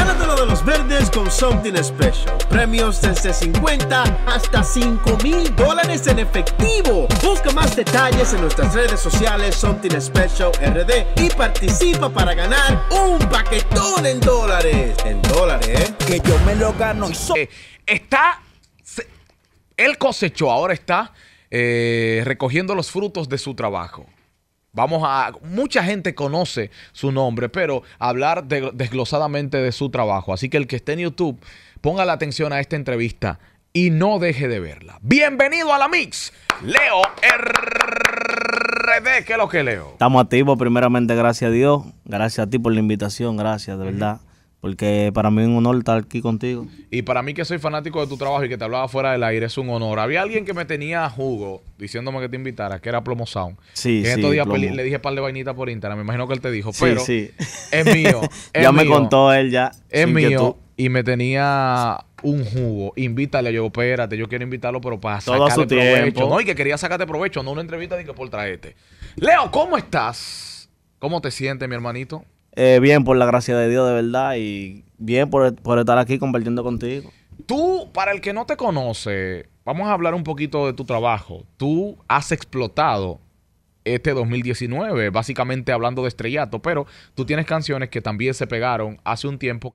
Gánatelo de los verdes con Something Special. Premios desde 50 hasta 5 mil dólares en efectivo. Busca más detalles en nuestras redes sociales Something Special RD y participa para ganar un paquetón en dólares. En dólares, ¿eh? Que yo me lo gano y soy. Eh, está. el él cosechó, ahora está eh, recogiendo los frutos de su trabajo. Vamos a. Mucha gente conoce su nombre, pero hablar desglosadamente de su trabajo. Así que el que esté en YouTube, ponga la atención a esta entrevista y no deje de verla. Bienvenido a la Mix, Leo RD. ¿Qué es lo que leo? Estamos activos, primeramente, gracias a Dios. Gracias a ti por la invitación, gracias, de verdad porque para mí es un honor estar aquí contigo. Y para mí que soy fanático de tu trabajo y que te hablaba fuera del aire, es un honor. Había alguien que me tenía jugo diciéndome que te invitara, que era Plomo Sound. Sí, en estos días le dije par de vainitas por Instagram, me imagino que él te dijo, pero sí. es mío. ya me contó él ya. Es mío. Y me tenía un jugo, invítale, yo, espérate, yo quiero invitarlo, pero para Todo sacarle su provecho. No, y que quería sacarte provecho, no una entrevista ni que por traerte. Leo, ¿cómo estás? ¿Cómo te sientes, mi hermanito? Eh, bien, por la gracia de Dios, de verdad. Y bien por, estar aquí compartiendo contigo. Tú, para el que no te conoce, vamos a hablar un poquito de tu trabajo. Tú has explotado este 2019, básicamente hablando de estrellato, pero tú tienes canciones que también se pegaron hace un tiempo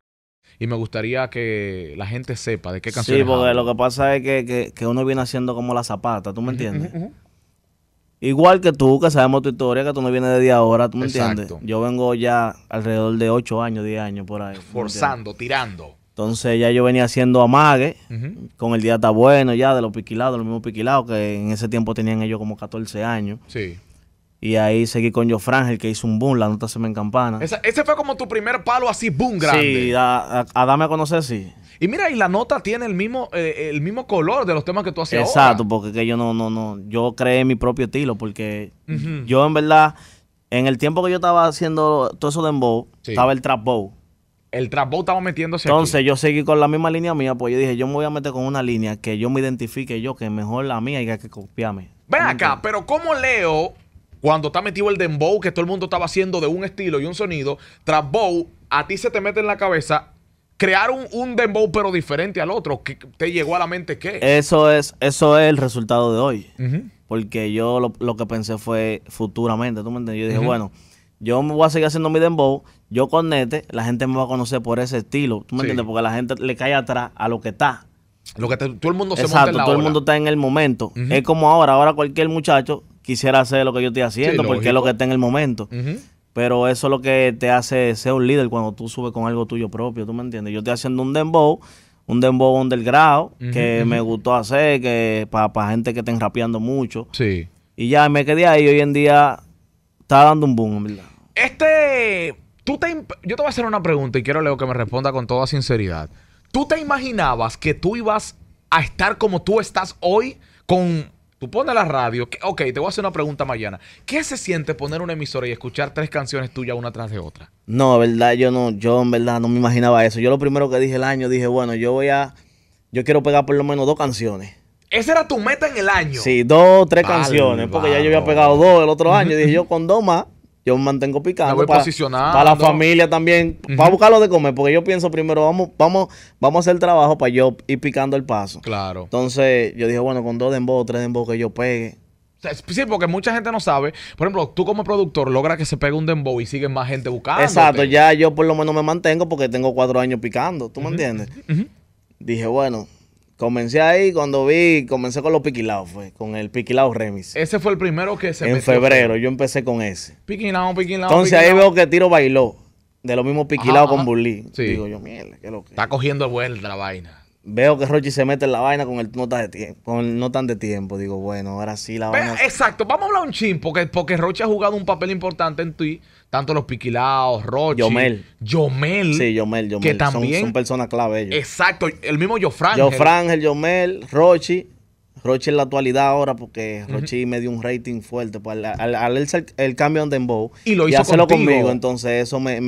y me gustaría que la gente sepa de qué canciones. Sí, porque lo que pasa es que, uno viene haciendo como la zapata, ¿tú me entiendes? Igual que tú, que sabemos tu historia, que tú no vienes de ahora, ¿tú me entiendes? Yo vengo ya alrededor de 8 años, 10 años por ahí. Forzando, tirando. Entonces ya yo venía haciendo amague con el día está bueno ya de los piquilados, los mismos piquilados que en ese tiempo tenían ellos como 14 años. Sí. Y ahí seguí con Yo Frangel, que hizo un boom, la nota se me encampana. ese fue como tu primer palo así, boom grande. Sí, a, dame a darme a conocer, sí. Y mira, y la nota tiene el mismo, eh, el mismo color de los temas que tú hacías. Exacto, porque yo no, no, no, yo creé mi propio estilo, porque yo en verdad, en el tiempo que yo estaba haciendo todo eso de dembow estaba el trap bow. El trap bow estaba metiéndose. Entonces yo seguí con la misma línea mía, pues yo dije, yo me voy a meter con una línea que yo me identifique yo, que mejor la mía y que hay que copiarme. Ven acá, pero ¿cómo Leo, cuando está metido el dembow que todo el mundo estaba haciendo de un estilo y un sonido, trap bow, a ti se te mete en la cabeza crear un, un, dembow pero diferente al otro. ¿Qué, ¿Te llegó a la mente qué? Eso es, eso es el resultado de hoy. Porque yo lo, que pensé fue futuramente, ¿tú me entiendes? Yo dije, bueno, yo me voy a seguir haciendo mi dembow, yo con Nete, la gente me va a conocer por ese estilo, ¿tú me entiendes? Porque la gente le cae atrás a lo que está. Lo que todo el mundo se Exacto, monta en todo el mundo está en el momento. Es como ahora, ahora cualquier muchacho quisiera hacer lo que yo estoy haciendo porque es lo que está en el momento. Pero eso es lo que te hace ser un líder cuando tú subes con algo tuyo propio, ¿tú me entiendes? Yo estoy haciendo un dembow, un dembow underground, que me gustó hacer, que para gente que estén rapeando mucho. Sí. Y ya me quedé ahí, hoy en día está dando un boom, en verdad. Este, tú te, yo te voy a hacer una pregunta y quiero Leo que me responda con toda sinceridad. ¿Tú te imaginabas que tú ibas a estar como tú estás hoy con Tú pones la radio. Que, ok, te voy a hacer una pregunta mañana. ¿Qué se siente poner una emisora y escuchar tres canciones tuyas una tras de otra? No, verdad, yo no, yo en verdad no me imaginaba eso. Yo lo primero que dije el año, dije, bueno, yo voy a, yo quiero pegar por lo menos dos canciones. Esa era tu meta en el año. Sí, dos, tres canciones, porque ya yo había pegado dos el otro año. dije yo con dos más yo me mantengo picando. Me voy para, para, la familia también. va Para buscarlo de comer, porque yo pienso primero, vamos, vamos, vamos a hacer el trabajo para yo ir picando el paso. Claro. Entonces, yo dije, bueno, con dos dembow, tres dembow que yo pegue. Sí, porque mucha gente no sabe. Por ejemplo, tú como productor logras que se pegue un dembow y sigue más gente buscando. Exacto, ya yo por lo menos me mantengo porque tengo cuatro años picando. ¿Tú me entiendes? Dije, bueno, Comencé ahí cuando vi, comencé con los piquilados, fue, con el piquilado Remis. Ese fue el primero que se En febrero, yo empecé con ese. Piquilado, piquilado. Entonces ahí veo que Tiro bailó, de lo mismo piquilado con Bully. Sí. Digo yo, mierda, qué loco. Está cogiendo vuelta la vaina. Veo que Rochi se mete en la vaina con el no tan de tiempo. Digo, bueno, ahora sí la vaina. exacto, vamos a hablar un chin, porque, porque Rochi ha jugado un papel importante en ti. Tanto los piquilados, Rochi. Yomel. Yomel. Sí, Yomel, Yomel. Que también. Son, personas clave ellos. Exacto, el mismo Jofrangel. Jofrangel, Yomel, Rochi. Rochi en la actualidad ahora, porque Rochi me dio un rating fuerte. Pues, al, el, cambio en Dembow. Y lo hizo conmigo, entonces eso me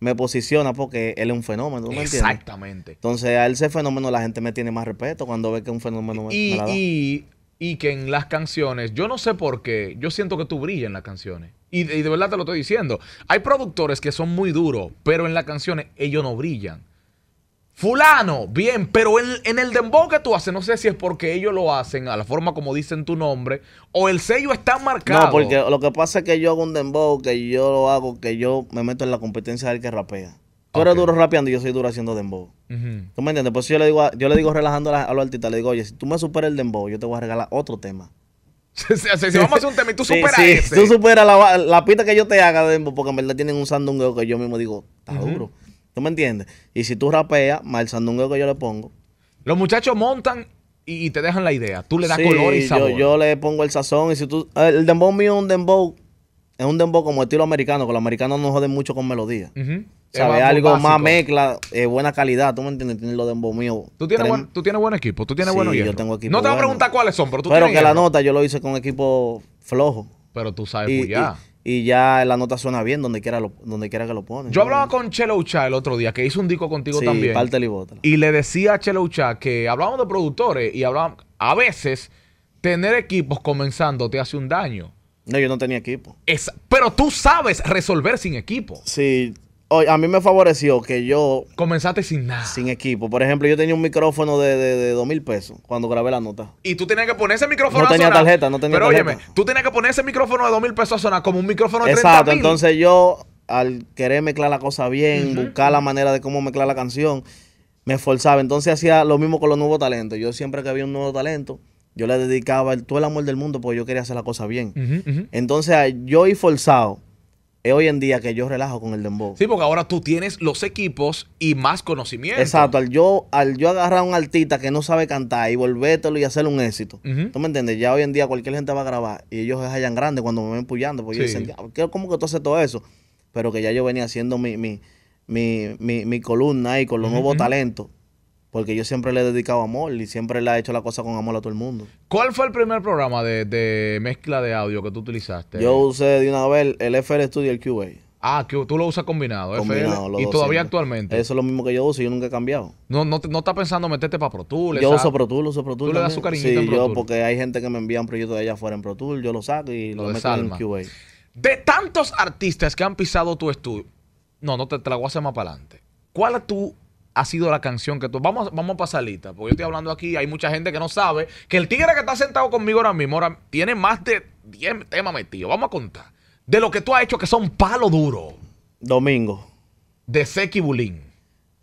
me posiciona porque él es un fenómeno, ¿me entiendes? Exactamente. Entonces, a ese fenómeno la gente me tiene más respeto cuando ve que es un fenómeno y, Y, que en las canciones, yo no sé por qué, yo siento que tú brillas en las canciones. y de verdad te lo estoy diciendo. Hay productores que son muy duros, pero en las canciones ellos no brillan. Fulano, bien, pero en, el dembow que tú haces, no sé si es porque ellos lo hacen a la forma como dicen tu nombre o el sello está marcado. No, porque lo que pasa es que yo hago un dembow que yo lo hago, que yo me meto en la competencia del que rapea. Tú eres duro rapeando y yo soy duro haciendo dembow. ¿Tú me entiendes? Por eso yo le digo, yo le digo relajando a, los artistas, le digo, oye, si tú me superas el dembow, yo te voy a regalar otro tema. si, vamos a hacer un tema y tú superas sí. Tú superas la, la, pista que yo te haga de dembow, porque en verdad tienen un sandungueo que yo mismo digo, está duro. ¿Tú me entiendes? Y si tú rapeas, más el que yo le pongo. Los muchachos montan y, te dejan la idea. Tú le das color y sabor. Yo, le pongo el sazón. Y si tú. El dembow mío es un dembow. Es un dembow como estilo americano, que los americanos no joden mucho con melodía. Algo más mezcla, eh, buena calidad. ¿Tú me entiendes? Tienes lo dembow mío. ¿Tú tienes, buen, tú tienes buen equipo. Tú tienes sí, yo tengo equipo. No te voy a preguntar cuáles son, pero tú pero tienes. Pero que la nota yo lo hice con equipo flojo. Pero tú sabes, ya y ya la nota suena bien donde quiera, donde quiera que lo pones. Yo hablaba con Chelo Ucha el otro día, que hizo un disco contigo también. y le decía a Chelo Ucha que hablábamos de productores y hablábamos, a veces tener equipos comenzando te hace un daño. No, yo no tenía equipo. Es, pero tú sabes resolver sin equipo. Sí, a mí me favoreció que yo. Comenzaste sin nada. Sin equipo. Por ejemplo, yo tenía un micrófono de, de, dos mil pesos cuando grabé la nota. Y tú tenías que poner ese micrófono a sonar. No tenía tarjeta, no tenía Pero óyeme, tú tenías que poner ese micrófono de dos mil pesos a sonar como un micrófono de Exacto, entonces yo, al querer mezclar la cosa bien, buscar la manera de cómo mezclar la canción, me esforzaba. Entonces hacía lo mismo con los nuevos talentos. Yo siempre que había un nuevo talento, yo le dedicaba todo el amor del mundo porque yo quería hacer la cosa bien. Entonces yo y forzado es hoy en día que yo relajo con el dembow. Sí, porque ahora tú tienes los equipos y más conocimiento. Exacto, al yo, al yo agarrar a un artista que no sabe cantar y volvételo y hacerle un éxito. ¿Tú me entiendes? Ya hoy en día cualquier gente va a grabar y ellos se hallan grande cuando me ven puyando. Porque yo ¿cómo que tú haces todo eso? Pero que ya yo venía haciendo mi, mi, mi, mi, mi columna ahí con los nuevos talentos porque yo siempre le he dedicado amor y siempre le he hecho la cosa con amor a todo el mundo. ¿Cuál fue el primer programa de, mezcla de audio que tú utilizaste? Yo usé de una vez el FL Studio y el QA. Ah, tú lo usas combinado, combinado FL, y todavía actualmente. Eso es lo mismo que yo uso, yo nunca he cambiado. No, no, no está pensando meterte para Pro Tools. Yo uso Pro Tools, uso Pro Tools. Tú le das su cariñito sí, yo, porque hay gente que me envía un de allá afuera en Pro Tools, yo lo saco y lo, meto en QA. De tantos artistas que han pisado tu estudio, no, no te, te la voy a más para adelante. ¿Cuál es tu ha sido la canción que tú... Vamos, vamos a pasar lista, porque yo estoy hablando aquí, hay mucha gente que no sabe que el tigre que está sentado conmigo ahora mismo ahora tiene más de 10 temas metidos. Vamos a contar. De lo que tú has hecho que son palo duro. Domingo. De Seki Bulín.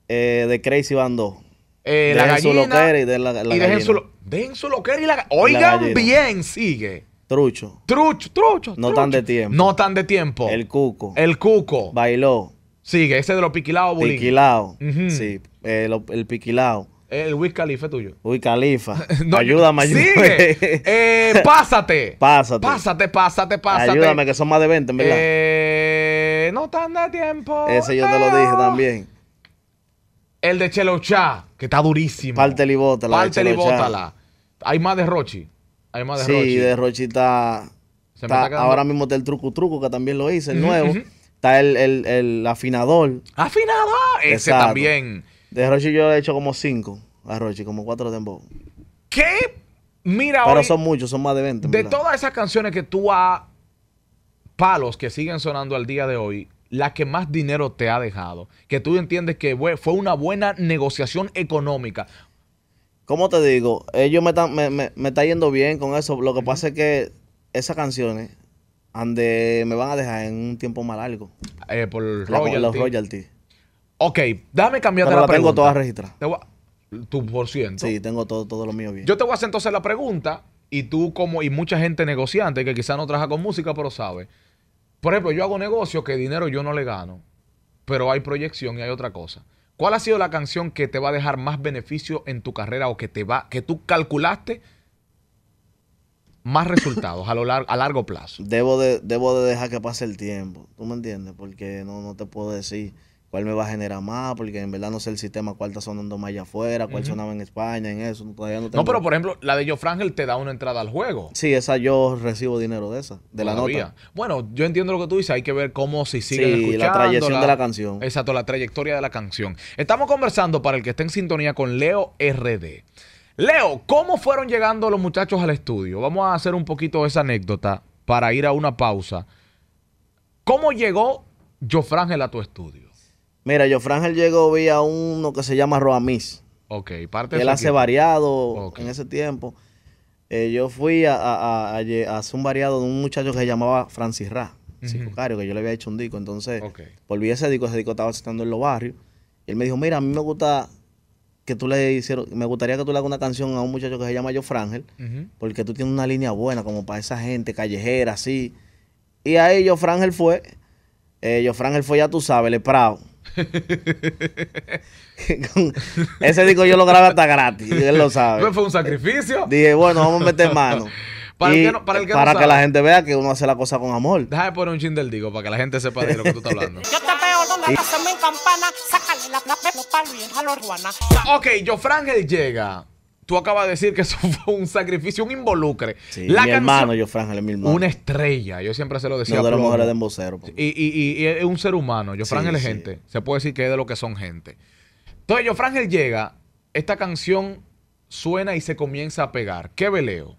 Eh, de Crazy Bando. Eh, la gallina, su loquera y de la, la y dejen y la Oigan bien, sigue. Trucho. Trucho, trucho. No tan de tiempo. No tan de tiempo. El cuco. El cuco. Bailó. Sí, ese de los piquilaos, Piquilao, sí. Eh, el piquilao. El Wiz Califa tuyo. Wiz Califa. no, ayúdame, Sigue. Eh, pásate. Pásate. Pásate, pásate, pásate. Ayúdame, que son más de 20, en verdad. Eh, no tan de tiempo. Ese yo te lo dije también. El de Chelocha, que está durísimo. Parte y bótala. Parte y bótala. Hay más de Rochi. Hay más de Rochi. Sí, de Rochi está. ahora mismo está el truco truco, que también lo hice, el nuevo está el, afinador. ¡Afinador! Ese también. De Rochi yo le he hecho como cinco a Rochi, como cuatro tempos ¿Qué? Mira, Pero son muchos, son más de 20. De todas esas canciones que tú ha... Palos que siguen sonando al día de hoy, la que más dinero te ha dejado, que tú entiendes que fue una buena negociación económica. ¿Cómo te digo? Ellos eh, me están me, me, me está yendo bien con eso. Lo que pasa es que esas canciones Ande, me van a dejar en un tiempo más largo. Eh, por royalty. los royalties. Ok, déjame cambiarte Pero la, la tengo todas registradas. tu por ciento. Sí, tengo todo, todo lo mío bien. Yo te voy a hacer entonces la pregunta y tú como y mucha gente negociante que quizás no trabaja con música, pero sabe. Por ejemplo, yo hago negocio que dinero yo no le gano, pero hay proyección y hay otra cosa. ¿Cuál ha sido la canción que te va a dejar más beneficio en tu carrera o que te va que tú calculaste más resultados a, lo largo, a largo plazo. Debo de, debo de dejar que pase el tiempo, ¿tú me entiendes? Porque no, no te puedo decir cuál me va a generar más, porque en verdad no sé el sistema, cuál está sonando más allá afuera, cuál sonaba en España, en eso, no pero por ejemplo, la de Joe Frangel te da una entrada al juego. Sí, esa yo recibo dinero de esa, de la nota. Bueno, yo entiendo lo que tú dices, hay que ver cómo se sigue la trayectoria de la canción. Exacto, la trayectoria de la canción. Estamos conversando, para el que esté en sintonía, con Leo RD. Leo, ¿cómo fueron llegando los muchachos al estudio? Vamos a hacer un poquito de esa anécdota para ir a una pausa. ¿Cómo llegó Jofrangel a tu estudio? Mira, Jofrangel llegó vía uno que se llama Roamis. Ok, parte de Él hace variado en ese tiempo. Eh, yo fui a, a, hacer un variado de un muchacho que se llamaba Francis Ra, que yo le había hecho un disco. Entonces, volví a ese disco, ese disco estaba estando en los barrios. Y él me dijo, mira, a mí me gusta que tú le hicieron, me gustaría que tú le hagas una canción a un muchacho que se llama Yo Frangel, porque tú tienes una línea buena como para esa gente callejera, así. Y ahí Yo Frangel fue, Yo eh, Frangel fue, ya tú sabes, el Prado. ese disco yo lo grabé hasta gratis, él lo sabe. fue un sacrificio. Eh, dije, bueno, vamos a meter mano. Para, que, la gente vea que uno hace la cosa con amor. Déjame poner un chin del digo para que la gente sepa de lo que tú estás hablando. Ok, yo Frangel llega. Tú acabas de decir que eso fue un sacrificio, un involucre. Sí, la mi hermano, yo es mi hermano. Una estrella, yo siempre se lo decía. de las de Y, es un ser humano, yo es gente. Se puede decir que es de lo que son gente. Entonces, yo llega, esta canción suena y se comienza a pegar. ¿Qué veleo?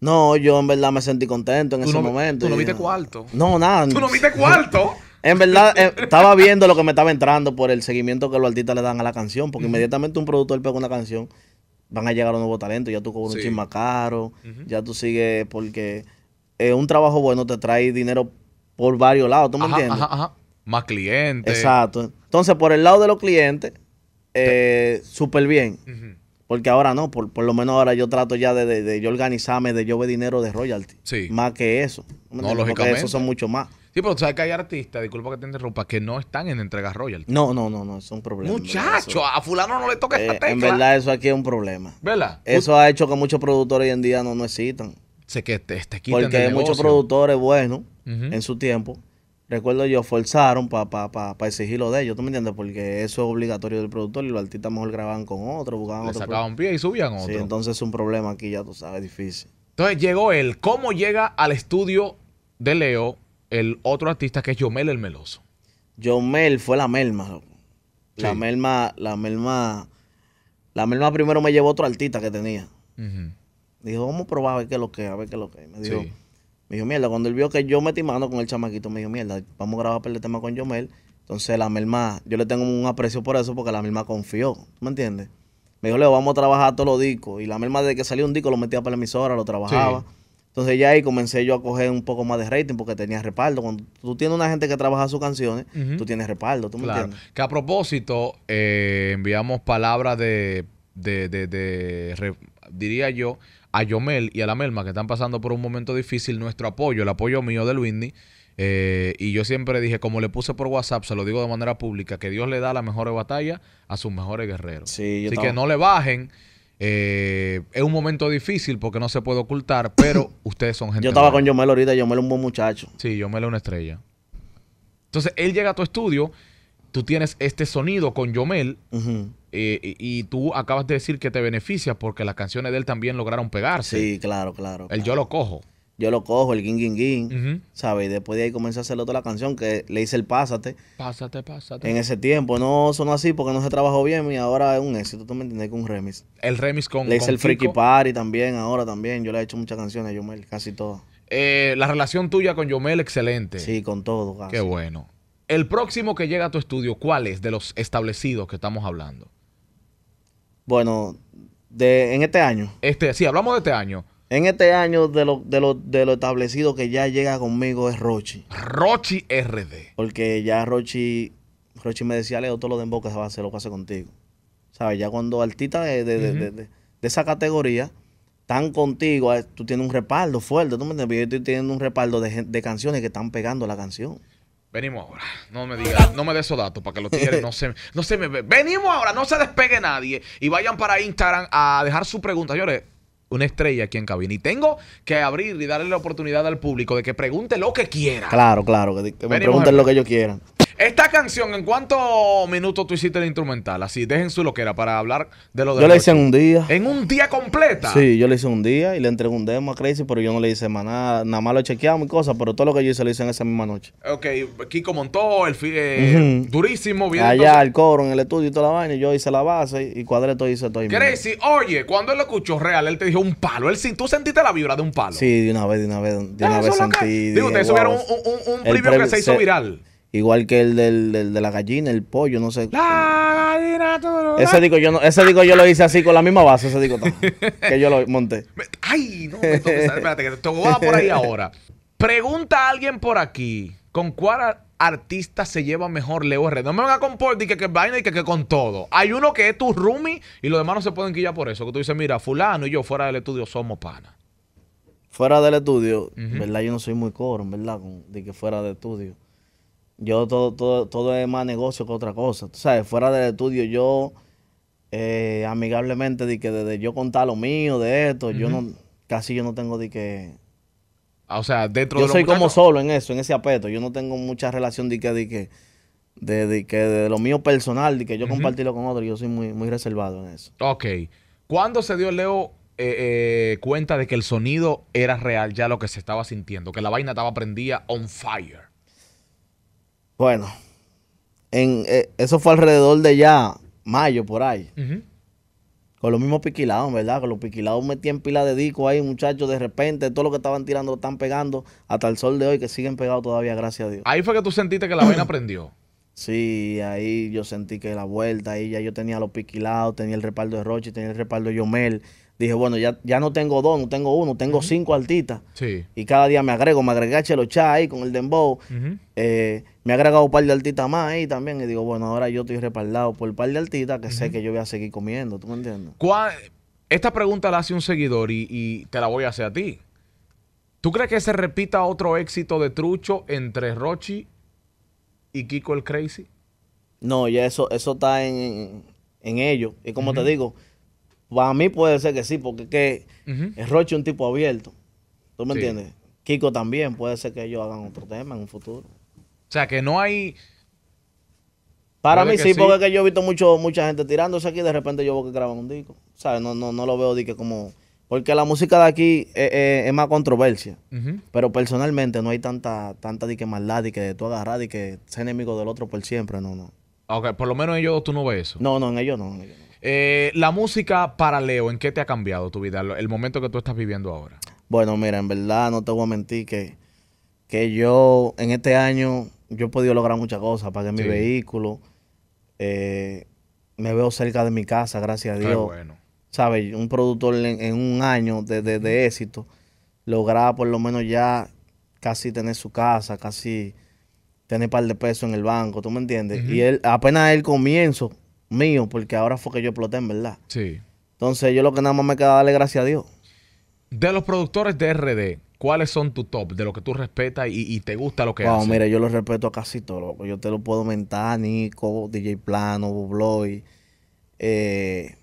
No, yo en verdad me sentí contento en ese momento. ¿Tú no viste cuarto? No, nada. ¿Tú no viste cuarto? En verdad, eh, estaba viendo lo que me estaba entrando por el seguimiento que los artistas le dan a la canción, porque inmediatamente un productor pega una canción, van a llegar un nuevo talento, ya tú cobras un chisme caro, ya tú sigues, porque eh, un trabajo bueno te trae dinero por varios lados, ¿tú me entiendes? Más clientes. Exacto. Entonces, por el lado de los clientes, eh, súper bien. Porque ahora no, por, lo menos ahora yo trato ya de, yo organizarme, de yo dinero de royalty. Más que eso. No, Porque eso son mucho más. Sí, pero tú sabes que hay artistas, disculpa que te interrumpa, que no están en entregas royal No, no, no, no, es un problema. Muchacho, a fulano no le toca la eh, esta tecla. En verdad, eso aquí es un problema. ¿Verdad? Eso ha hecho que muchos productores hoy en día no necesitan. Sé que te, Porque hay muchos productores buenos en su tiempo, recuerdo yo, forzaron para pa, exigir lo de ellos, ¿tú me entiendes? Porque eso es obligatorio del productor y los artistas mejor grababan con otro, buscaban le otro. sacaban pie y subían otro. Sí, entonces es un problema aquí, ya tú sabes, difícil. Entonces llegó él. ¿Cómo llega al estudio de Leo el otro artista que es Yomel el Meloso. Yomel fue la melma, La merma, la melma, la melma primero me llevó otro artista que tenía. Dijo, vamos a probar a ver qué es lo que a ver qué es lo que Me dijo, me dijo, mierda, cuando él vio que yo metí mano con el chamaquito, me dijo, mierda, vamos a grabar para el tema con Yomel. Entonces la melma, yo le tengo un aprecio por eso porque la merma confió, me entiendes? Me dijo, Leo, vamos a trabajar todos los discos. Y la merma de que salió un disco lo metía para la emisora, lo trabajaba. Entonces ya ahí comencé yo a coger un poco más de rating porque tenía respaldo. Cuando tú tienes una gente que trabaja sus canciones, tú tienes respaldo, ¿tú me claro. Que a propósito, eh, enviamos palabras de, de, de, diría yo, a Yomel y a la Melma que están pasando por un momento difícil, nuestro apoyo, el apoyo mío de Whitney. Eh, y yo siempre dije, como le puse por WhatsApp, se lo digo de manera pública, que Dios le da la mejor batalla a sus mejores guerreros. Sí, Así que no le bajen. Eh, es un momento difícil porque no se puede ocultar, pero ustedes son gente. Yo estaba con Yomel ahorita, Yomel es un buen muchacho. Sí, Yomel es una estrella. Entonces, él llega a tu estudio, tú tienes este sonido con Yomel eh, y, tú acabas de decir que te beneficia porque las canciones de él también lograron pegarse. Sí, claro, claro. El Yo lo cojo yo lo cojo, el guin, guin, ¿sabes? Y después de ahí comencé a hacer otra canción que le hice el pásate. Pásate, pásate. En ese tiempo no sonó así porque no se trabajó bien y ahora es un éxito, ¿tú me entiendes? Con un remix. El remix con Le hice el Freaky Party también, ahora también. Yo le he hecho muchas canciones a Yomel, casi todas. Eh, la relación tuya con Yomel, excelente. Sí, con todo. Casi. Qué bueno. El próximo que llega a tu estudio, ¿cuál es de los establecidos que estamos hablando? Bueno, de, en este año. Este, sí, hablamos de este año. En este año, de lo, de, de establecido que ya llega conmigo es Rochi. Rochi RD. Porque ya Rochi, Rochi me decía, Leo, todo lo de boca se va a hacer lo que hace contigo. ¿Sabes? Ya cuando artistas de, esa categoría están contigo, eh, tú tienes un respaldo fuerte. ¿Tú Yo estoy teniendo un respaldo de, canciones que están pegando la canción. Venimos ahora. No me digas, no me des esos datos para que lo tigres no se, no me... Venimos ahora, no se despegue nadie. Y vayan para Instagram a dejar su pregunta, Señores, una estrella aquí en cabina. Y tengo que abrir y darle la oportunidad al público de que pregunte lo que quiera. Claro, claro, que, me pregunten lo que ellos quieran. Esta canción, ¿en cuántos minutos tú hiciste el instrumental? Así, dejen su loquera para hablar de lo de. Yo le hice en un día. ¿En un día completa? Sí, yo le hice un día y le entregué un demo a Crazy, pero yo no le hice más nada. Nada más lo chequeamos y cosas, pero todo lo que yo hice lo hice en esa misma noche. Ok, Kiko montó, el eh, durísimo, bien. Allá, el coro, en el estudio y toda la vaina, yo hice la base y cuadré todo hice todo. Crazy, oye, cuando él lo escuchó real, él te dijo un palo. Él, tú sentiste la vibra de un palo. Sí, de una vez, de una vez, de una ah, vez sentí. Digo, ustedes subieron un, un, un preview que se hizo viral. Igual que el de la gallina, el pollo, no sé. La gallina Ese digo yo ese digo yo lo hice así con la misma base, ese digo que yo lo monté. Ay, no, espérate, que te voy a por ahí ahora. Pregunta a alguien por aquí, ¿con cuál artista se lleva mejor Leo R? No me venga con Paul, que, que vaina y que, con todo. Hay uno que es tu roomie y los demás no se pueden quillar por eso. Que tú dices, mira, fulano y yo fuera del estudio somos panas. Fuera del estudio, ¿verdad? Yo no soy muy coro, ¿verdad? De que fuera del estudio. Yo todo, todo, todo es más negocio que otra cosa. Tú sabes, fuera del estudio yo eh, amigablemente de que desde yo contar lo mío, de esto, yo no, casi yo no tengo de que... Ah, o sea, dentro de... Yo soy como solo en eso, en ese aspecto. Yo no tengo mucha relación de que... De que de, lo mío personal, de que yo compartirlo con otro. yo soy muy, muy reservado en eso. Ok. ¿Cuándo se dio Leo eh, eh, cuenta de que el sonido era real, ya lo que se estaba sintiendo, que la vaina estaba prendida on fire? Bueno, en, eh, eso fue alrededor de ya mayo por ahí. Con los mismos piquilados, ¿verdad? Con los piquilados en pila de disco ahí, muchachos, de repente, todo lo que estaban tirando lo están pegando hasta el sol de hoy, que siguen pegados todavía, gracias a Dios. Ahí fue que tú sentiste que la vaina prendió. Sí, ahí yo sentí que la vuelta, ahí ya yo tenía los piquilados, tenía el respaldo de Roche, tenía el respaldo de Yomel dije, bueno, ya, ya no tengo dos, no tengo uno, tengo cinco altitas. Sí. Y cada día me agrego, me agregué a Chelo ahí con el Dembow. Eh, me he agregado un par de altitas más ahí también. Y digo, bueno, ahora yo estoy respaldado por el par de altitas que sé que yo voy a seguir comiendo. ¿Tú me entiendes? esta pregunta la hace un seguidor y, te la voy a hacer a ti. ¿Tú crees que se repita otro éxito de trucho entre Rochi y Kiko el Crazy? No, ya eso, eso está en, en ellos. Y como te digo, para mí puede ser que sí, porque que Roche un tipo abierto. ¿Tú me entiendes? Kiko también, puede ser que ellos hagan otro tema en un futuro. O sea, que no hay... Para mí sí, porque es que yo he visto mucho, mucha gente tirándose aquí y de repente yo veo que graban un disco. ¿Sabes? No, no, no lo veo dique como... Porque la música de aquí eh, eh, es, más controversia. Pero personalmente no hay tanta, tanta de que maldad, de que tú agarrar, que ser enemigo del otro por siempre. No, no. aunque por lo menos ellos tú no ves eso. No, no. En ellos no. Eh, la música para Leo, ¿en qué te ha cambiado tu vida? El momento que tú estás viviendo ahora. Bueno, mira, en verdad no te voy a mentir que, que yo en este año yo he podido lograr muchas cosas. Pagué mi vehículo. Eh, me veo cerca de mi casa, gracias a Dios. Qué bueno. ¿Sabes? Un productor en, un año de, de, éxito lograba por lo menos ya casi tener su casa, casi tener un par de pesos en el banco, ¿tú me entiendes? Y él, apenas el comienzo, mío, porque ahora fue que yo exploté, en verdad. Sí. Entonces yo lo que nada más me queda darle gracias a Dios. De los productores de RD, ¿cuáles son tu top? De lo que tú respetas y, te gusta lo que hace? mira, yo lo respeto a casi todo, Yo te lo puedo mentar, Nico, DJ Plano, Bubloy. Eh,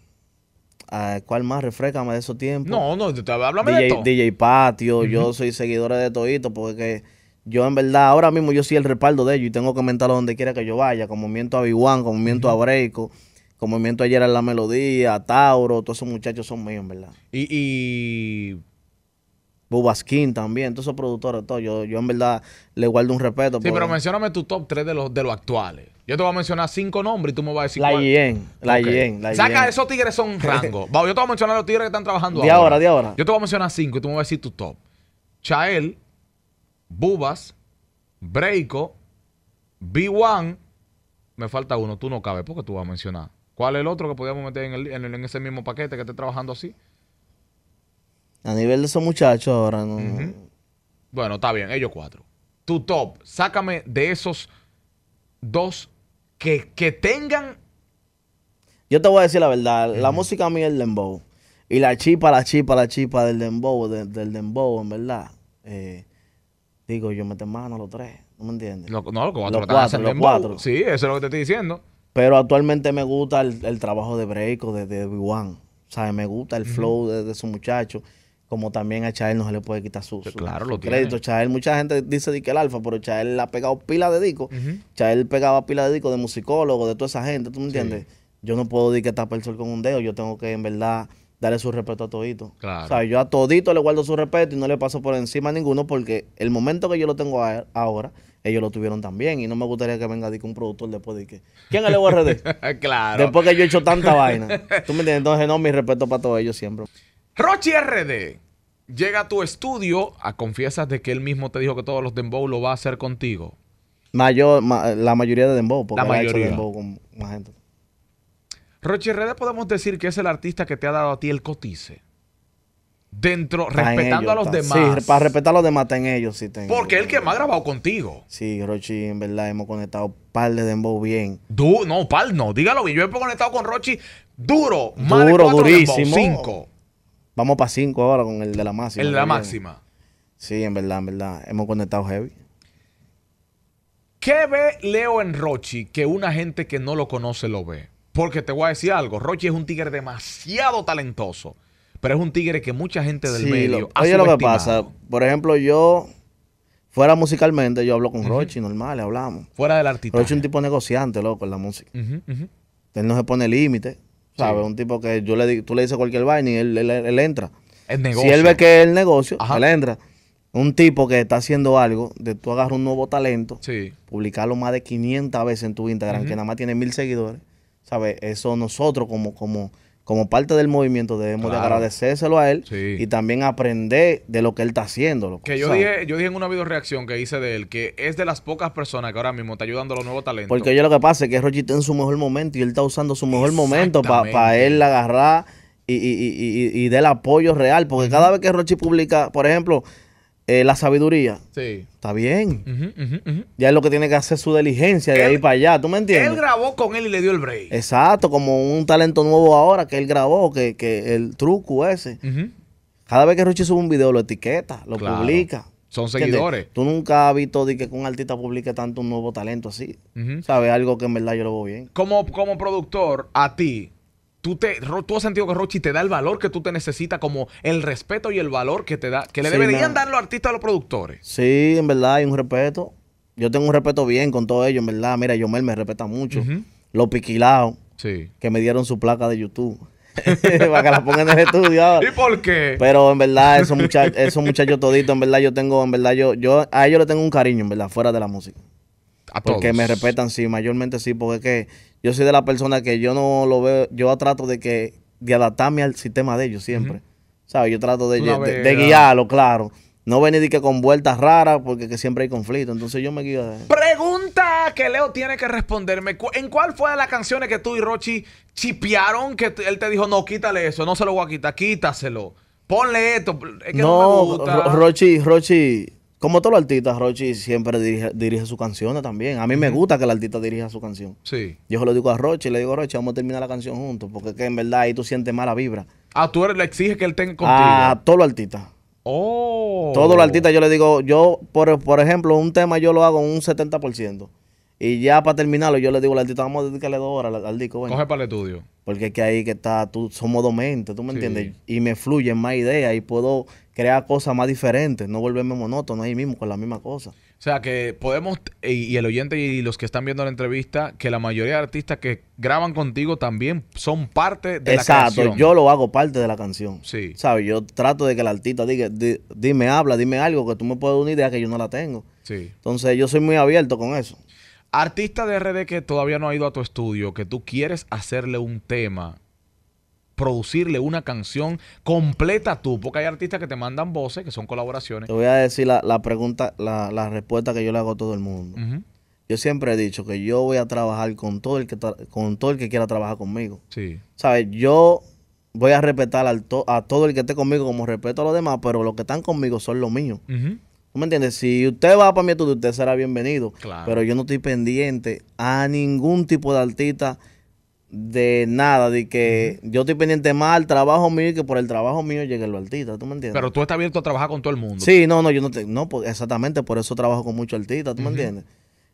ah, ¿Cuál más? Refrescame de esos tiempos. No, no, te, háblame DJ, de todo. DJ Patio. Yo soy seguidor de Toito, porque yo en verdad ahora mismo yo soy el respaldo de ellos y tengo que comentarlo donde quiera que yo vaya, como miento a Biguan, como miento a Breiko, como miento ayer a La Melodía, a Tauro, todos esos muchachos son míos, en verdad. Y, y... Bubaskin también, todos esos productores, todo. Yo, yo en verdad le guardo un respeto. Sí, pero mencioname tu top 3 de los, de los actuales. Yo te voy a mencionar cinco nombres y tú me vas a decir la cuál. la Yen, Saca, esos tigres son rango. yo te voy a mencionar los tigres que están trabajando ahora. De ahora, ahora. Yo te voy a mencionar cinco y tú me vas a decir tu top. Chael, Bubas, Breiko, B1. Me falta uno, tú no cabes, porque tú vas a mencionar. ¿Cuál es el otro que podíamos meter en, ese mismo paquete que esté trabajando así? A nivel de esos muchachos ahora no. Bueno, está bien, ellos cuatro. Tu top, sácame de esos dos que, tengan. Yo te voy a decir la verdad, la música a mí es el dembow. Y la chipa, la chipa, la chipa del dembow, del dembow, en verdad. Eh, digo, yo meten mano los tres, ¿no me entiendes? Lo, no, los cuatro. Los cuatro, Sí, eso es lo que te estoy diciendo. Pero actualmente me gusta el, trabajo de Breiko, de, de B1. sea, Me gusta el flow de, de muchacho. como también a Chael no se le puede quitar su, pues claro, lo crédito. Chael, mucha gente dice que el alfa, pero Chael ha pegado pila de disco. Chael pegaba pila de disco de musicólogo, de toda esa gente, ¿tú me entiendes? Yo no puedo decir que tapa el sol con un dedo, yo tengo que en verdad darle su respeto a todito. Claro. O sea, yo a todito le guardo su respeto y no le paso por encima a ninguno porque el momento que yo lo tengo a, ahora, ellos lo tuvieron también. Y no me gustaría que venga un productor después de que. ¿Quién es el RD? claro. Después que yo he hecho tanta vaina. ¿Tú me entiendes? Entonces, no, mi respeto para todos ellos siempre. Rochi RD llega a tu estudio a confiesas de que él mismo te dijo que todos los dembow lo va a hacer contigo. Mayor, la mayoría de dembow, porque la Ha hecho dembow con más gente. Rochi Herrera podemos decir que es el artista que te ha dado a ti el cotice. Dentro, respetando a los demás. Sí, para respetar a los demás está en ellos, Porque es el que más ha grabado contigo. Sí, Rochi, en verdad hemos conectado par de dembow bien. no, par no, dígalo bien. Yo he conectado con Rochi duro, duro, durísimo. Vamos para cinco ahora con el de la máxima. El de la máxima. Sí, en verdad, en verdad. Hemos conectado heavy. ¿Qué ve Leo en Rochi que una gente que no lo conoce lo ve? Porque te voy a decir algo, Rochi es un tigre demasiado talentoso, pero es un tigre que mucha gente del medio... Lo, oye lo que pasa, por ejemplo, yo, fuera musicalmente, yo hablo con Rochi, normal, le hablamos. Fuera del artista. Rochi es un tipo negociante, loco, en la música. Él no se pone límite, ¿sabes? Un tipo que yo le, tú le dices cualquier vaina y él, él, entra. El negocio. Si él ve que es el negocio, él entra. Un tipo que está haciendo algo, de tú agarras un nuevo talento, publicarlo más de 500 veces en tu Instagram, que nada más tiene mil seguidores ¿sabes? Eso nosotros como, como, como parte del movimiento debemos agradecérselo a él y también aprender de lo que él está haciendo. que yo dije, yo dije, en una video reacción que hice de él que es de las pocas personas que ahora mismo está ayudando a los nuevos talentos. Porque yo lo que pasa es que Rochi está en su mejor momento y él está usando su mejor momento para él agarrar y, y, y, y, del apoyo real. Porque cada vez que Rochi publica, por ejemplo, eh, la sabiduría. Sí. Está bien. Ya es lo que tiene que hacer su diligencia de ahí para allá. ¿Tú me entiendes? Él grabó con él y le dio el break. Exacto, como un talento nuevo ahora que él grabó, que, el truco ese. Cada vez que Ruchi sube un video, lo etiqueta, lo publica. Son seguidores. Tú nunca has visto de que un artista publique tanto un nuevo talento así. ¿Sabes? Algo que en verdad yo lo veo bien. Como, como productor, a ti, tú, te, tú has sentido que Rochi te da el valor que tú te necesitas, como el respeto y el valor que te da, que le deberían dar los artistas a los productores. Sí, en verdad hay un respeto. Yo tengo un respeto bien con todo ellos, en verdad. Mira, Yomel me respeta mucho. Los piquilados, que me dieron su placa de YouTube. para que la pongan en el estudio ¿Y por qué? Pero en verdad, esos, muchachos, muchachos toditos, en verdad, yo tengo, en verdad, yo, yo a ellos le tengo un cariño, en verdad, fuera de la música porque me respetan, sí, mayormente sí, porque es que yo soy de la persona que yo no lo veo, yo trato de que, de adaptarme al sistema de ellos siempre. ¿Sabes? Yo trato de, de, guiarlo, claro. No venir con vueltas raras porque siempre hay conflicto. Entonces yo me guío de... Pregunta que Leo tiene que responderme. ¿En cuál fue de las canciones que tú y Rochi chipearon que él te dijo, no, quítale eso, no se lo voy a quitar, quítaselo, ponle esto, es que no, me gusta. Rochi, Rochi como todos los artistas, Rochi siempre dirige, sus canciones también. A mí me gusta que el artista dirija su canción. Sí. Yo le lo digo a Rochi, le digo, Rochi, vamos a terminar la canción juntos, porque en verdad ahí tú sientes mala vibra. Ah, tú eres, le exiges que él tenga contigo. A todos los artistas. Oh. Todos los artistas yo le digo, yo, por, por ejemplo, un tema yo lo hago un 70%. Y ya para terminarlo, yo le digo al artista, vamos a dedicarle dos horas al, disco. Coge para el estudio. Porque es que ahí que está, tú somos dos mentes, ¿tú me entiendes? Y me fluyen más ideas y puedo crear cosas más diferentes, no volverme monótono ahí mismo con la misma cosa. O sea, que podemos, y, el oyente y los que están viendo la entrevista, que la mayoría de artistas que graban contigo también son parte de la canción. Exacto, yo lo hago parte de la canción. Sí. ¿Sabes? Yo trato de que el artista diga, dime, habla, dime algo, que tú me puedes dar una idea que yo no la tengo. Sí. Entonces, yo soy muy abierto con eso. Artista de RD que todavía no ha ido a tu estudio, que tú quieres hacerle un tema, producirle una canción completa tú, porque hay artistas que te mandan voces, que son colaboraciones. Te voy a decir la, pregunta, la, respuesta que yo le hago a todo el mundo. Yo siempre he dicho que yo voy a trabajar con todo el que con todo el que quiera trabajar conmigo. Sí. Sabes, yo voy a respetar al a todo el que esté conmigo como respeto a los demás, pero los que están conmigo son los míos. Ajá. ¿Tú me entiendes? Si usted va para mi estudio, usted será bienvenido. Claro. Pero yo no estoy pendiente a ningún tipo de artista de nada, de que yo estoy pendiente más al trabajo mío y que por el trabajo mío llegue el artista, ¿tú me entiendes? Pero tú estás abierto a trabajar con todo el mundo. Sí, no, no, yo no, te, no pues, exactamente, por eso trabajo con muchos artistas, ¿tú me entiendes?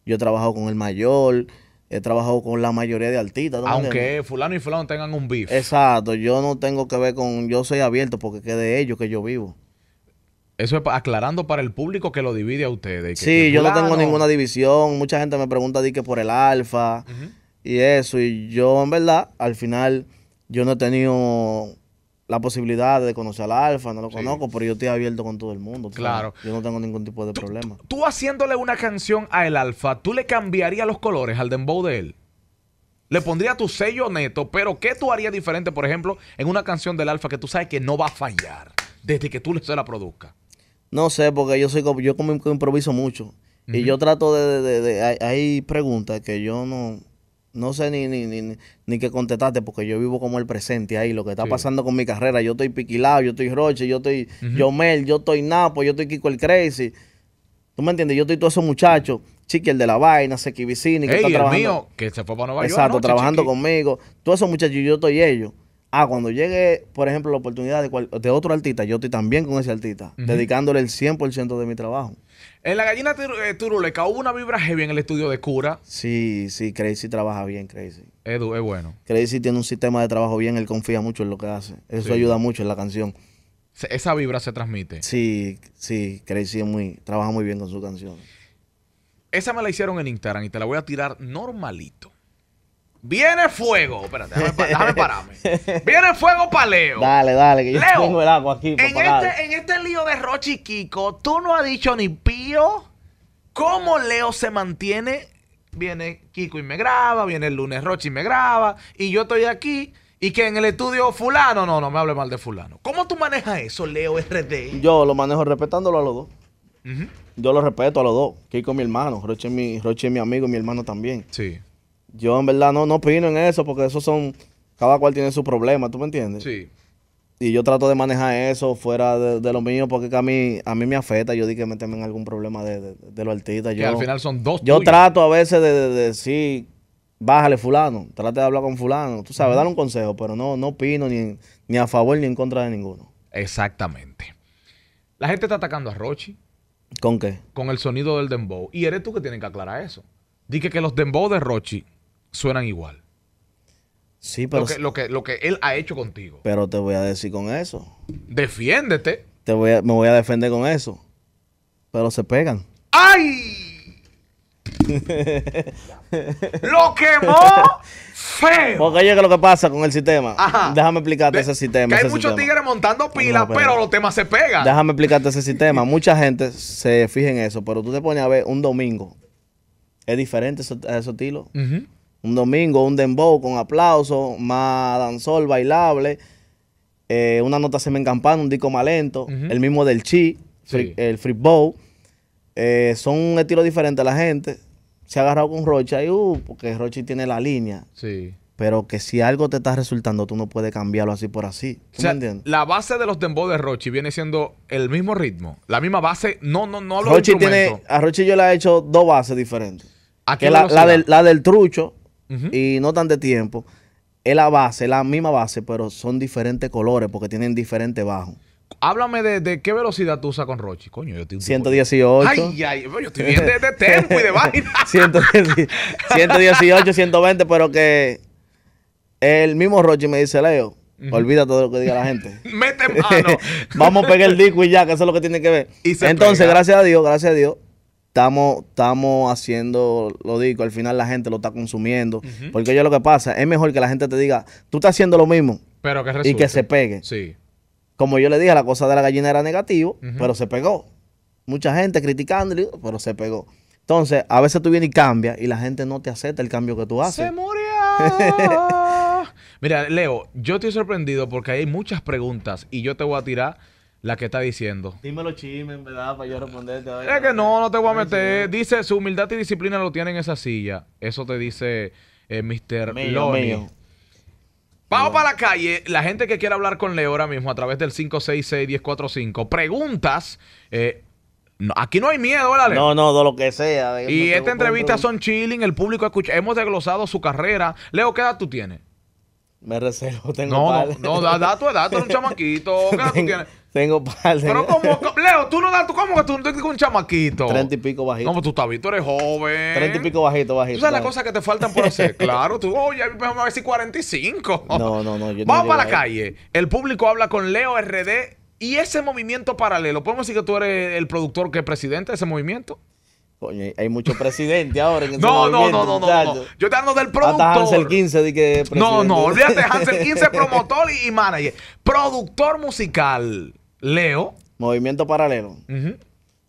Yo he trabajado con el mayor, he trabajado con la mayoría de artistas. Aunque fulano y fulano tengan un beef. Exacto, yo no tengo que ver con, yo soy abierto porque es de ellos que yo vivo. Eso es aclarando para el público que lo divide a ustedes. sí, yo no tengo ninguna división. Mucha gente me pregunta di que por el alfa y eso. Y yo, en verdad, al final, yo no he tenido la posibilidad de conocer al alfa, no lo conozco, pero yo estoy abierto con todo el mundo. Claro. Yo no tengo ningún tipo de problema. Tú, haciéndole una canción a el alfa, ¿tú le cambiarías los colores al dembow de él? Le pondría tu sello neto, pero ¿qué tú harías diferente, por ejemplo, en una canción del alfa que tú sabes que no va a fallar desde que tú se la produzcas? No sé, porque yo soy yo como improviso mucho. Y yo trato de, de, de, Hay preguntas que yo no. No sé ni, ni, ni, ni qué contestarte porque yo vivo como el presente ahí, lo que está pasando con mi carrera. Yo estoy piquilado, yo estoy Roche, yo estoy yo Yomel, yo estoy Napo, yo estoy Kiko el Crazy. ¿Tú me entiendes? Yo estoy todo esos muchachos, Chiqui, el de la vaina, sequibicini que está trabajando. El mío, que se fue para Nueva York. Exacto, trabajando conmigo. Todos esos muchachos, yo estoy ellos ah, cuando llegue, por ejemplo, la oportunidad de, de otro artista, yo estoy también con ese artista, dedicándole el 100% de mi trabajo. En la gallina eh, turuleca hubo una vibra heavy en el estudio de cura. Sí, sí, Crazy trabaja bien, Crazy. Edu, es bueno. Crazy tiene un sistema de trabajo bien, él confía mucho en lo que hace. Eso ayuda mucho en la canción. Esa vibra se transmite. Sí, sí, Crazy muy, trabaja muy bien con su canción. Esa me la hicieron en Instagram y te la voy a tirar normalito. Viene fuego. Espérate, déjame, pararme. Viene fuego para Leo. Dale, dale, que yo te pongo el agua aquí. Este, en, este, lío de Rochi y Kiko, tú no has dicho ni pío cómo Leo se mantiene. Viene Kiko y me graba, viene el lunes Rochi y me graba, y yo estoy aquí. Y que en el estudio fulano, no, no me hable mal de fulano. ¿Cómo tú manejas eso, Leo RD? Yo lo manejo respetándolo a los dos. Yo lo respeto a los dos. Kiko es mi hermano, Roche es mi, Roche es mi amigo, mi hermano también. Sí yo en verdad no, no opino en eso porque esos son, cada cual tiene su problema, ¿tú me entiendes? Sí. Y yo trato de manejar eso fuera de, lo mío porque a mí, a mí me afecta, yo di que me en algún problema de, de, los artistas. Que al final son dos. Yo trato a veces de, decir, bájale fulano, trate de hablar con fulano, tú sabes, dar un consejo, pero no, no opino ni, ni a favor ni en contra de ninguno. Exactamente. La gente está atacando a Rochi. ¿Con qué? Con el sonido del dembow. Y eres tú que tienes que aclarar eso. Dije que los dembow de Rochi suenan igual. Sí, pero. Lo que, lo que, él ha hecho contigo. Pero te voy a decir con eso. Defiéndete. Te voy a, me voy a defender con eso. Pero se pegan. ¡Ay! ¡Lo quemó! ¡Feo! Porque oye, que lo que pasa con el sistema. Ajá. Déjame explicarte ese sistema. Que hay muchos tigres montando pilas, pero los temas se pegan. Déjame explicarte ese sistema. Mucha gente se fija en eso, pero tú te pones a ver un domingo. Es diferente a esos estilo un domingo, un dembow con aplauso, más danzol bailable, eh, una nota semencampana, un disco más lento, el mismo del chi, el free bow. Eh, son estilos diferentes la gente. Se ha agarrado con Rocha y, uh, porque Rochi tiene la línea. Sí. Pero que si algo te está resultando, tú no puedes cambiarlo así por así. La base de los dembow de Rochi viene siendo el mismo ritmo. La misma base. No, no, no tiene, A Rochi yo le he hecho dos bases diferentes. Que la, la, la del trucho, y no tan de tiempo, es la base, es la misma base, pero son diferentes colores porque tienen diferentes bajos. Háblame de, qué velocidad tú usas con Rochi, coño. Yo 118. Ay, ay, yo estoy bien de, tempo y de vaina. 118, 120, pero que el mismo Rochi me dice, Leo, Olvida todo lo que diga la gente. Mete mano. Vamos a pegar el disco y ya, que eso es lo que tiene que ver. Entonces, gracias a Dios, gracias a Dios, estamos, estamos haciendo lo digo, al final la gente lo está consumiendo. Porque yo lo que pasa, es mejor que la gente te diga, tú estás haciendo lo mismo. Pero Y que se pegue. Sí. Como yo le dije, la cosa de la gallina era negativo, pero se pegó. Mucha gente criticándole, pero se pegó. Entonces, a veces tú vienes y cambias y la gente no te acepta el cambio que tú haces. ¡Se murió! Mira, Leo, yo estoy sorprendido porque hay muchas preguntas y yo te voy a tirar la que está diciendo. Dímelo los en verdad, para yo responderte. es que no, no te voy a meter. Dice, su humildad y disciplina lo tiene en esa silla. Eso te dice eh, Mr. Mío, Vamos para la calle. La gente que quiera hablar con Leo ahora mismo a través del 566-1045. Preguntas. Eh, aquí no hay miedo, ¿verdad? No, no, de lo que sea. Y esta entrevista son chilling, el público escucha. Hemos desglosado su carrera. Leo, ¿qué edad tú tienes? Me reservo, tengo No, no, no, da, da tu edad, tú un chamaquito. ¿Qué edad tú tienes? Tengo par Pero como, Leo, tú no das, ¿cómo que tú no con un chamaquito? Treinta y pico bajito. ¿Cómo tú estás, tú eres joven. Treinta y pico bajito, bajito. ¿Tú sabes las cosas que te faltan por hacer? claro, tú, oye, oh, vamos a ver si 45. No, no, no. vamos para la calle. El público habla con Leo RD y ese movimiento paralelo. ¿Podemos decir que tú eres el productor que es presidente de ese movimiento? Coño, hay muchos presidentes ahora en no, no, no, no, no, no, Yo te hablo del promotor. Hansel 15 de que No, no, olvídate, Hansel 15 promotor y, manager. Productor musical, Leo. Movimiento paralelo.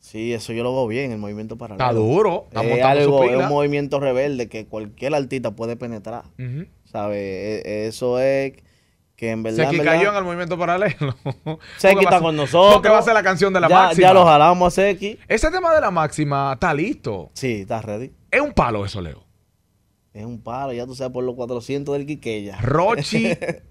Sí, eso yo lo veo bien, el movimiento paralelo. Está duro. es, algo, es un movimiento rebelde que cualquier artista puede penetrar. ¿Sabes? E, eso es que cayó en el movimiento paralelo. Sequi está con nosotros. ¿Qué va a ser la canción de la ya, máxima. Ya lo jalamos a Seki. Ese tema de la máxima está listo. Sí, está ready. Es un palo eso, Leo. Es un palo, ya tú sabes, por los 400 del Quiqueya. Rochi,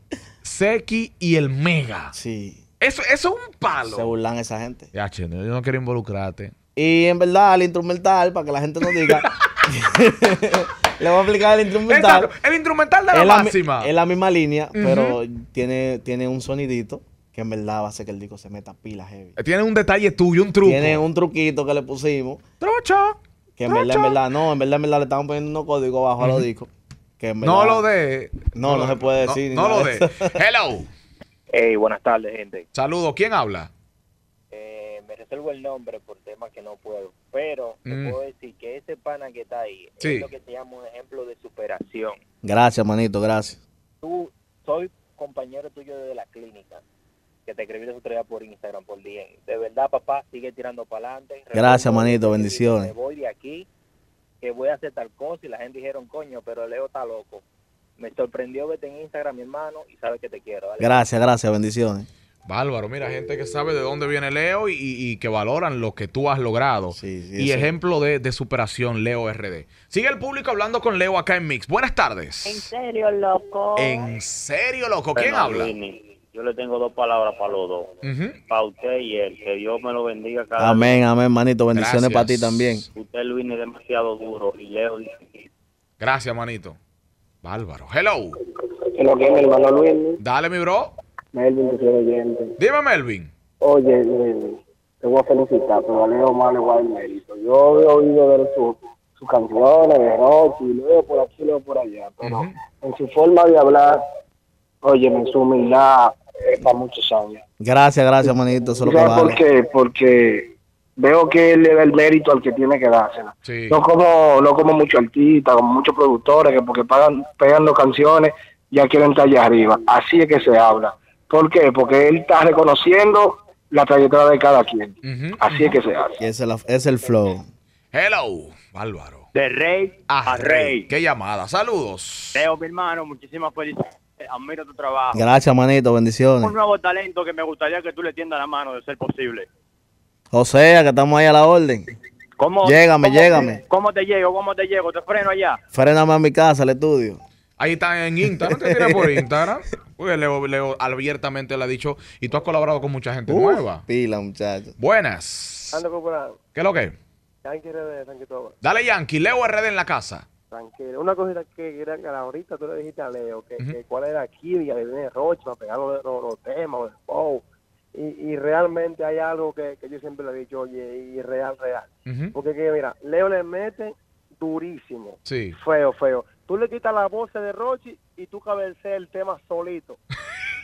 Seki y el Mega. Sí. Eso, es un palo. Se burlan esa gente. Ya, che, yo no quiero involucrarte. Y en verdad, el instrumental, para que la gente no diga. Le voy a explicar el instrumental. El instrumental de la, máxima. es la misma línea, pero tiene, tiene un sonidito que en verdad va a hacer que el disco se meta pila heavy. Eh, tiene un detalle tuyo, un truco. Tiene un truquito que le pusimos. trocha Que en verdad, en verdad, no, en verdad, en verdad le estamos poniendo unos códigos bajo a los discos. Que no lo de. No, no, se puede decir. No, no lo de. Hello. Hey, buenas tardes, gente. Saludos. ¿Quién habla? reservo el nombre por temas que no puedo, pero te mm. puedo decir que ese pana que está ahí es lo que te llama un ejemplo de superación. Gracias, manito, gracias. Tú, soy compañero tuyo de la clínica, que te escribí su día por Instagram, por DM. De verdad, papá, sigue tirando para adelante. Gracias, manito, bendiciones. Me voy de aquí, que voy a hacer tal cosa, y la gente dijeron, coño, pero Leo está loco. Me sorprendió verte en Instagram, mi hermano, y sabes que te quiero. Gracias, gracias, bendiciones. Bárbaro, mira, gente que sabe de dónde viene Leo y, que valoran lo que tú has logrado. y ejemplo de, superación, Leo RD. Sigue el público hablando con Leo acá en Mix. Buenas tardes. En serio, loco. En serio, loco. ¿Quién habla? Yo le tengo dos palabras para los dos. Para usted y él. Que Dios me lo bendiga cada Amén, amén, manito. Bendiciones para ti también. Usted, Luis, es demasiado duro. Y Leo dice... Gracias, manito. Bárbaro. Hello. hermano Luis. Dale, mi bro. Melvin, que soy oyente. Dime, Melvin. Oye, te voy a felicitar, pero a Leo más le voy mérito. Yo he oído ver sus canciones, de rock, y luego por aquí, luego por allá, pero en su forma de hablar, oye, en su humildad, es eh, para muchos años. Gracias, gracias, manito. Solo por Porque veo que él le da el mérito al que tiene que dársela. No como no como muchos artistas, como muchos productores que porque pagan, pegan canciones ya quieren estar allá arriba. Así es que se habla. ¿Por qué? Porque él está reconociendo la trayectoria de cada quien. Así es que se hace. Es el, es el flow. Hello, Álvaro. De rey ah, a, rey. Qué llamada. Saludos. Teo, mi hermano, muchísimas felicidades. Admiro tu trabajo. Gracias, manito. Bendiciones. Un nuevo talento que me gustaría que tú le tiendas la mano de ser posible. O sea, que estamos ahí a la orden. ¿Cómo, llégame, ¿cómo llégame. Te, ¿Cómo te llego? ¿Cómo te llego? ¿Te freno allá? frename a mi casa, al estudio. Ahí está en Instagram, te tira por Instagram. Porque Leo, Leo abiertamente le ha dicho. Y tú has colaborado con mucha gente nueva. nueva. Pila, muchachos. Buenas. ¿Qué es lo que? Yankee RD, Yankee todo. Dale, Yankee. Leo RD en la casa. Tranquilo. Una cosita que era que ahorita tú le dijiste a Leo, que, cuál era aquí, de viene Roche para pegar los, temas, los Y, y, realmente hay algo que, que, yo siempre le he dicho, oye, y real, real. Porque mira, Leo le mete durísimo. Sí. Feo, feo tú le quitas la voz de Rochi y tú cabeceas el tema solito.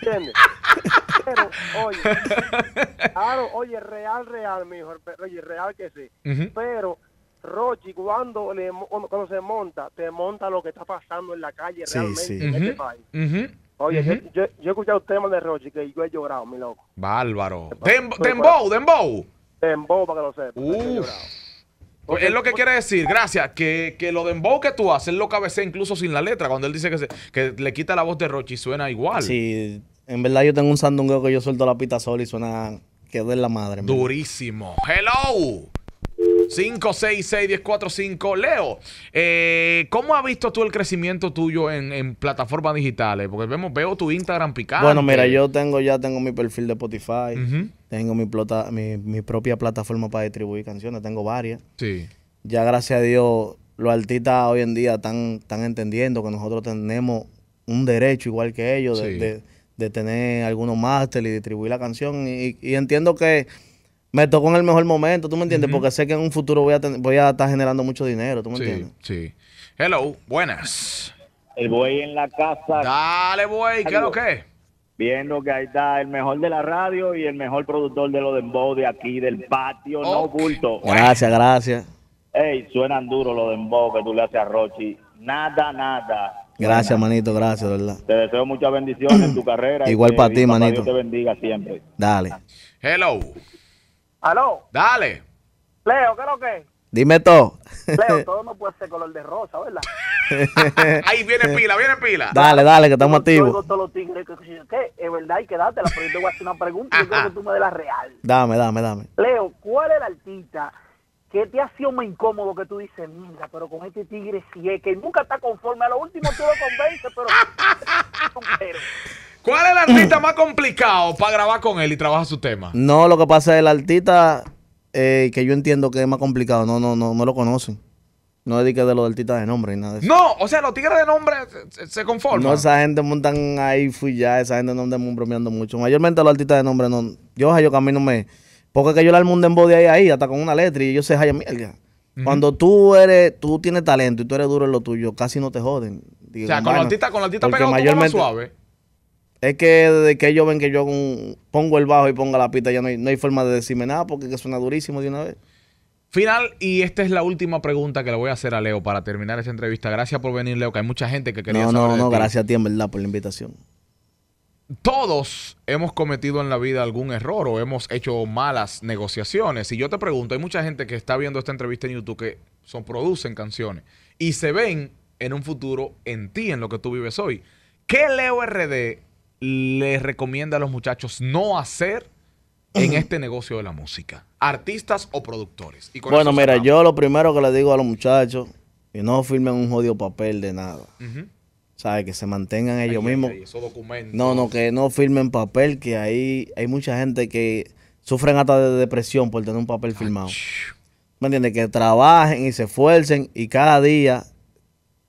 ¿Entiendes? Pero, oye, claro, oye, real, real, hijo. oye, real que sí. Pero Rochi, cuando, le, cuando se monta, te monta lo que está pasando en la calle sí, realmente sí. en este país. Oye, yo, yo, he escuchado temas de Rochi que yo he llorado, mi loco. Bárbaro. Dembow, Dembow. Dembow, para que lo sepas es lo que quiere decir, gracias, que, lo de que tú haces, lo cabecea incluso sin la letra. Cuando él dice que, se, le quita la voz de Rochi, suena igual. Sí, en verdad yo tengo un sandungueo que yo suelto la pita sola y suena que de la madre. Durísimo. Hello. 566 Leo, eh, ¿cómo has visto tú el crecimiento tuyo en, plataformas digitales? Porque vemos, veo tu Instagram picado. Bueno, mira, yo tengo ya tengo mi perfil de Spotify. Tengo mi, mi, propia plataforma para distribuir canciones, tengo varias. Sí. Ya gracias a Dios, los artistas hoy en día están, entendiendo que nosotros tenemos un derecho igual que ellos de, tener algunos máster y distribuir la canción. Y, entiendo que me tocó en el mejor momento, ¿tú me entiendes? Porque sé que en un futuro voy a, voy a estar generando mucho dinero, ¿tú me entiendes? Sí. Hello, buenas. El boy en la casa. Dale, buey, ¿qué es lo que? viendo que ahí está el mejor de la radio y el mejor productor de los dembow de aquí, del patio, no oculto. Gracias, gracias. Ey, suenan duro los dembow que tú le haces a Rochi. Nada, nada. Gracias, manito, gracias, verdad. Te deseo muchas bendiciones en tu carrera. Igual para ti, manito. Dios te bendiga siempre. Dale. Hello. Aló. Dale. Leo, ¿qué es lo que? Dime todo. Leo, todo no puede ser color de rosa, ¿verdad? Ahí viene pila, viene pila. Dale, dale, que estamos activos. Todos los tigres que es verdad, hay que dártela, pero yo te voy a hacer una pregunta y yo creo que tú me de la real. Dame, dame, dame. Leo, ¿cuál es el artista que te ha sido más incómodo que tú dices, mira, pero con este tigre sí es que nunca está conforme? A lo último tú lo convences, pero... ¿Cuál es el artista más complicado para grabar con él y trabajar su tema? No, lo que pasa es el artista eh, que yo entiendo que es más complicado, no, no, no, no lo conocen. No dedique de los artistas de nombre y nada de eso. No, o sea, los tigres de nombre se, conforman. No, esa gente montan ahí, fui ya, esa gente no anda bromeando mucho. Mayormente los artistas de nombre no. Yo, yo camino me. Porque que yo le al mundo en ahí, ahí, hasta con una letra y yo sé, jaya mierda. Cuando tú eres, tú tienes talento y tú eres duro en lo tuyo, casi no te joden. o sea, con los con la mayormente, suave. Es que desde que ellos ven que yo pongo el bajo y ponga la pista, ya no hay, forma de decirme nada porque suena durísimo de una vez. Final, y esta es la última pregunta que le voy a hacer a Leo para terminar esta entrevista. Gracias por venir, Leo, que hay mucha gente que quería no, No, no, no, gracias a ti, en verdad, por la invitación. Todos hemos cometido en la vida algún error o hemos hecho malas negociaciones. Y yo te pregunto, hay mucha gente que está viendo esta entrevista en YouTube que son, producen canciones y se ven en un futuro en ti, en lo que tú vives hoy. ¿Qué Leo RD les recomienda a los muchachos no hacer en este negocio de la música? ¿Artistas o productores? bueno, mira, yo lo primero que le digo a los muchachos, que no firmen un jodido papel de nada. Que se mantengan ellos mismos. no, no, que no firmen papel, que ahí hay mucha gente que sufren hasta de depresión por tener un papel firmado. ¿Me entiendes? Que trabajen y se esfuercen y cada día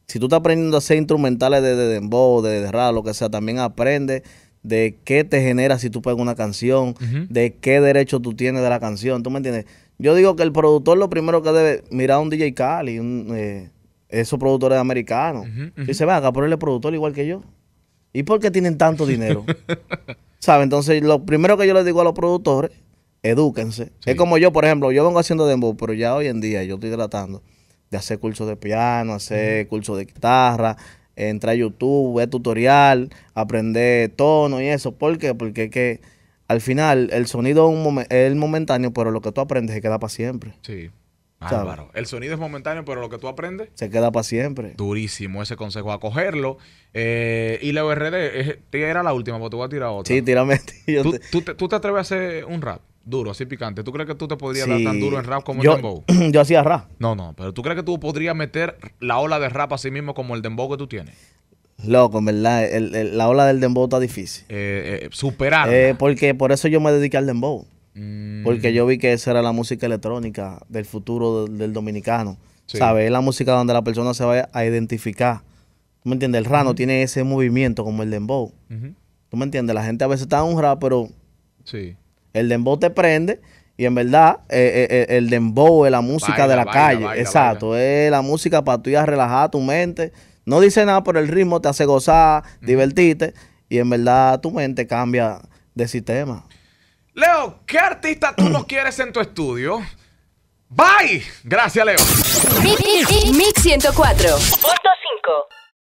si tú estás aprendiendo a hacer instrumentales de, de dembow, de, de lo que sea, también aprende de qué te genera si tú pegas una canción, de qué derecho tú tienes de la canción, ¿tú me entiendes? Yo digo que el productor lo primero que debe mirar a un DJ Cali, un, eh, esos productores americanos. Y se va a por él productor igual que yo. ¿Y por qué tienen tanto dinero? ¿Sabes? Entonces, lo primero que yo les digo a los productores, edúquense. Es como yo, por ejemplo, yo vengo haciendo dembow, pero ya hoy en día yo estoy tratando hacer cursos de piano, hacer curso cursos de guitarra, entrar a YouTube, ver tutorial, aprender tono y eso. ¿Por qué? Porque que al final el sonido es, momentáneo, pero lo que tú aprendes se queda para siempre. Sí. Álvaro, el sonido es momentáneo, pero lo que tú aprendes se queda para siempre. Durísimo ese consejo, a cogerlo. Eh, y la URD, era eh, la última, porque tú vas a tirar otra. Sí, tírame. ¿Tú, ¿Tú te atreves a hacer un rap? duro, así picante, ¿tú crees que tú te podrías dar tan duro en rap como el dembow? Yo hacía rap. No, no, pero ¿tú crees que tú podrías meter la ola de rap sí mismo como el dembow que tú tienes? Loco, en verdad, la ola del dembow está difícil. Eh, eh superar. Eh, porque por eso yo me dediqué al dembow. Mm. Porque yo vi que esa era la música electrónica del futuro del, dominicano. ¿Sabes? Es la música donde la persona se va a identificar. ¿Tú me entiendes? El rano tiene ese movimiento como el dembow. ¿Tú me entiendes? La gente a veces está en un rap, pero sí. El dembow te prende. Y en verdad, el dembow es la música de la calle. Exacto, es la música para tú a relajar tu mente. No dice nada, pero el ritmo te hace gozar, divertirte. Y en verdad tu mente cambia de sistema. Leo, ¿qué artista tú no quieres en tu estudio? Bye. Gracias, Leo. Mix 104.